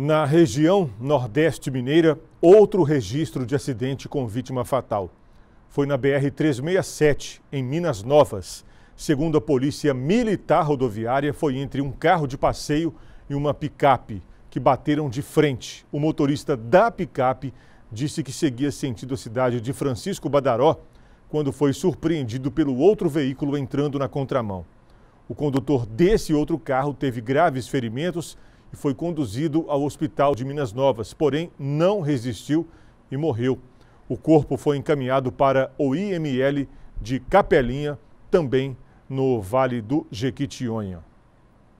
Na região Nordeste Mineira, outro registro de acidente com vítima fatal. Foi na BR-367, em Minas Novas. Segundo a Polícia Militar Rodoviária, foi entre um carro de passeio e uma picape que bateram de frente. O motorista da picape disse que seguia sentido a cidade de Francisco Badaró quando foi surpreendido pelo outro veículo entrando na contramão. O condutor desse outro carro teve graves ferimentos e foi conduzido ao hospital de Minas Novas, porém não resistiu e morreu. O corpo foi encaminhado para o IML de Capelinha, também no Vale do Jequitinhonha.